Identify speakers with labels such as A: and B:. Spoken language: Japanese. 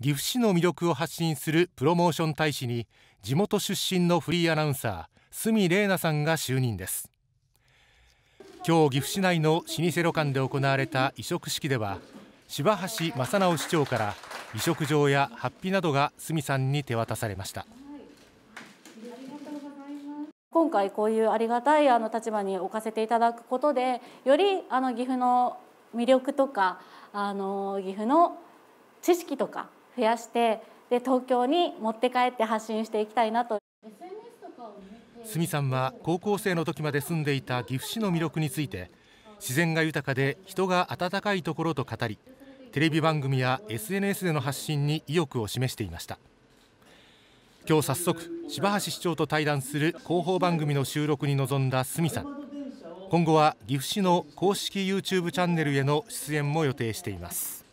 A: 岐阜市の魅力を発信するプロモーション大使に地元出身のフリーアナウンサー角玲奈さんが就任です今日岐阜市内の老舗旅館で行われた移植式では柴橋正直市長から移植状やハッピーなどが角さんに手渡されました
B: 今回こういうありがたいあの立場に置かせていただくことでよりあの岐阜の魅力とかあの岐阜の知識とか増やしてで東京に持って帰って発信していきたいなと
A: すみさんは高校生の時まで住んでいた岐阜市の魅力について自然が豊かで人が温かいところと語りテレビ番組や SNS での発信に意欲を示していました今日早速柴橋市長と対談する広報番組の収録に臨んだすみさん今後は岐阜市の公式 YouTube チャンネルへの出演も予定しています